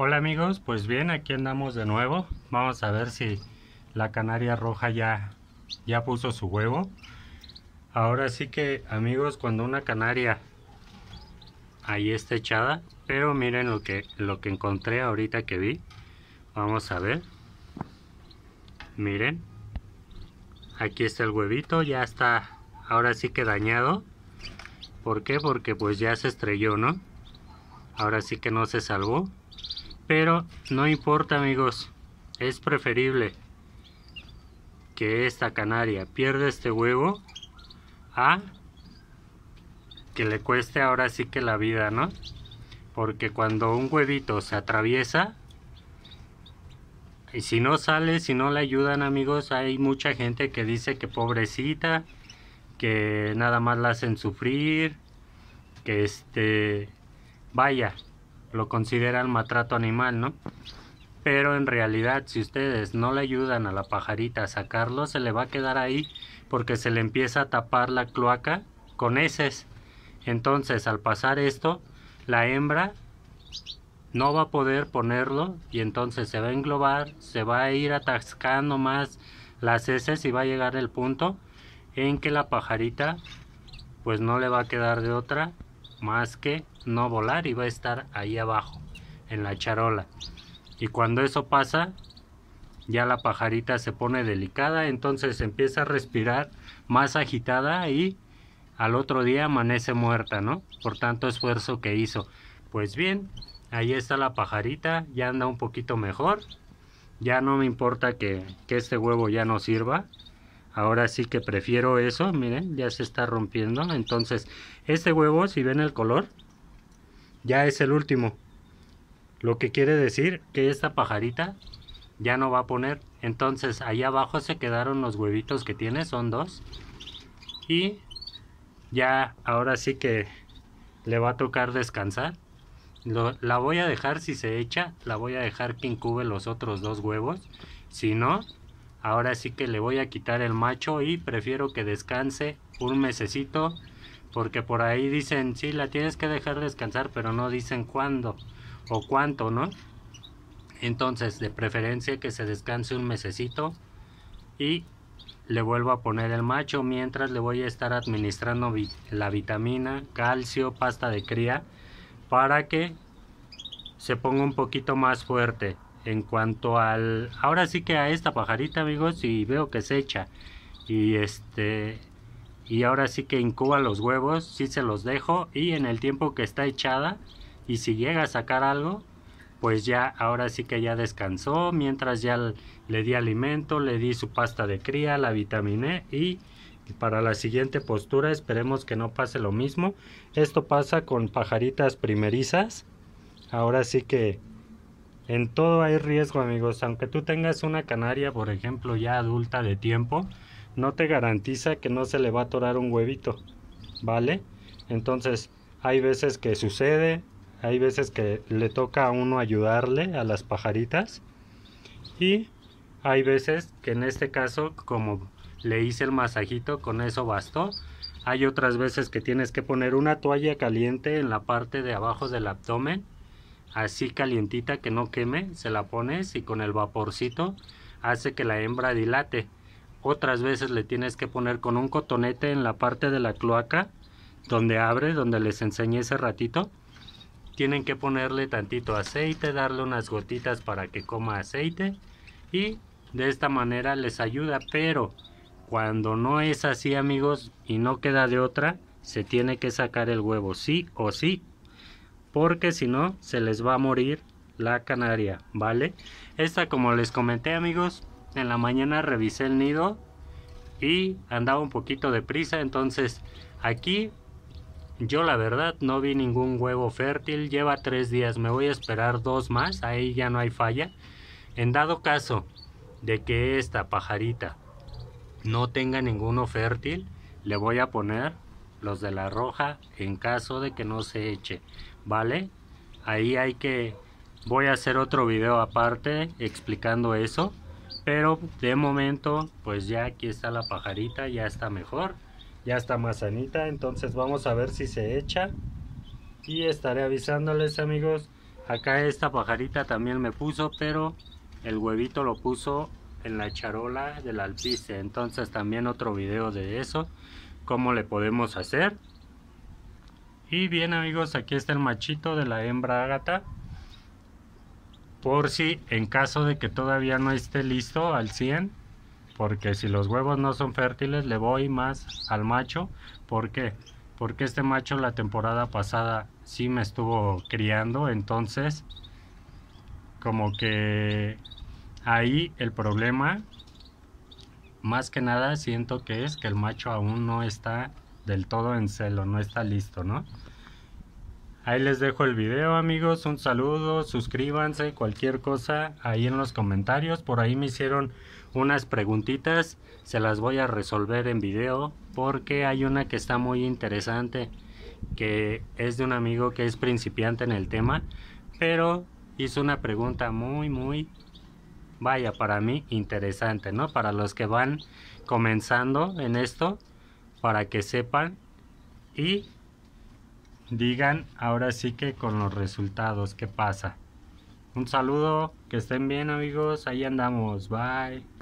Hola amigos, pues bien, aquí andamos de nuevo. Vamos a ver si la canaria roja ya, ya puso su huevo. Ahora sí que amigos, cuando una canaria ahí está echada, pero miren lo que, lo que encontré ahorita que vi. Vamos a ver. Miren. Aquí está el huevito, ya está ahora sí que dañado. ¿Por qué? Porque pues ya se estrelló, ¿no? Ahora sí que no se salvó. Pero no importa amigos, es preferible que esta canaria pierda este huevo a que le cueste ahora sí que la vida, ¿no? Porque cuando un huevito se atraviesa, y si no sale, si no le ayudan amigos, hay mucha gente que dice que pobrecita, que nada más la hacen sufrir, que este, vaya, lo consideran maltrato animal, ¿no? Pero en realidad, si ustedes no le ayudan a la pajarita a sacarlo, se le va a quedar ahí porque se le empieza a tapar la cloaca con heces. Entonces, al pasar esto, la hembra no va a poder ponerlo y entonces se va a englobar, se va a ir atascando más las heces y va a llegar el punto en que la pajarita pues no le va a quedar de otra más que no volar y va a estar ahí abajo en la charola y cuando eso pasa ya la pajarita se pone delicada entonces empieza a respirar más agitada y al otro día amanece muerta no por tanto esfuerzo que hizo pues bien ahí está la pajarita ya anda un poquito mejor ya no me importa que, que este huevo ya no sirva Ahora sí que prefiero eso, miren, ya se está rompiendo. Entonces, este huevo, si ven el color, ya es el último. Lo que quiere decir que esta pajarita ya no va a poner. Entonces, ahí abajo se quedaron los huevitos que tiene, son dos. Y ya ahora sí que le va a tocar descansar. la voy a dejar si se echa, la voy a dejar que incube los otros dos huevos. Si no, Ahora sí que le voy a quitar el macho y prefiero que descanse un mesecito. Porque por ahí dicen, sí, la tienes que dejar descansar, pero no dicen cuándo o cuánto, ¿no? Entonces, de preferencia que se descanse un mesecito y le vuelvo a poner el macho. Mientras le voy a estar administrando la vitamina, calcio, pasta de cría para que se ponga un poquito más fuerte en cuanto al ahora sí que a esta pajarita amigos y veo que se echa y este y ahora sí que incuba los huevos sí se los dejo y en el tiempo que está echada y si llega a sacar algo pues ya ahora sí que ya descansó mientras ya le di alimento le di su pasta de cría la vitaminé y para la siguiente postura esperemos que no pase lo mismo esto pasa con pajaritas primerizas ahora sí que en todo hay riesgo, amigos. Aunque tú tengas una canaria, por ejemplo, ya adulta de tiempo, no te garantiza que no se le va a atorar un huevito, ¿vale? Entonces, hay veces que sucede, hay veces que le toca a uno ayudarle a las pajaritas y hay veces que en este caso, como le hice el masajito, con eso bastó. Hay otras veces que tienes que poner una toalla caliente en la parte de abajo del abdomen así calientita que no queme, se la pones y con el vaporcito hace que la hembra dilate. Otras veces le tienes que poner con un cotonete en la parte de la cloaca, donde abre, donde les enseñé ese ratito. Tienen que ponerle tantito aceite, darle unas gotitas para que coma aceite y de esta manera les ayuda, pero cuando no es así amigos y no queda de otra, se tiene que sacar el huevo sí o sí porque si no se les va a morir la canaria, ¿vale? Esta como les comenté amigos, en la mañana revisé el nido y andaba un poquito de prisa, entonces aquí yo la verdad no vi ningún huevo fértil, lleva tres días, me voy a esperar dos más, ahí ya no hay falla. En dado caso de que esta pajarita no tenga ninguno fértil, le voy a poner los de la roja en caso de que no se eche. ¿vale? Ahí hay que... Voy a hacer otro video aparte explicando eso. Pero de momento, pues ya aquí está la pajarita, ya está mejor. Ya está más sanita, entonces vamos a ver si se echa. Y estaré avisándoles amigos. Acá esta pajarita también me puso, pero el huevito lo puso en la charola del alpice. Entonces también otro video de eso, cómo le podemos hacer. Y bien amigos, aquí está el machito de la hembra ágata. Por si en caso de que todavía no esté listo al 100, porque si los huevos no son fértiles le voy más al macho. ¿Por qué? Porque este macho la temporada pasada sí me estuvo criando, entonces como que ahí el problema más que nada siento que es que el macho aún no está del todo en celo, no está listo, ¿no? Ahí les dejo el video amigos, un saludo, suscríbanse, cualquier cosa ahí en los comentarios. Por ahí me hicieron unas preguntitas, se las voy a resolver en video porque hay una que está muy interesante, que es de un amigo que es principiante en el tema, pero hizo una pregunta muy, muy, vaya, para mí interesante, ¿no? Para los que van comenzando en esto, para que sepan y digan ahora sí que con los resultados qué pasa. Un saludo, que estén bien amigos, ahí andamos, bye.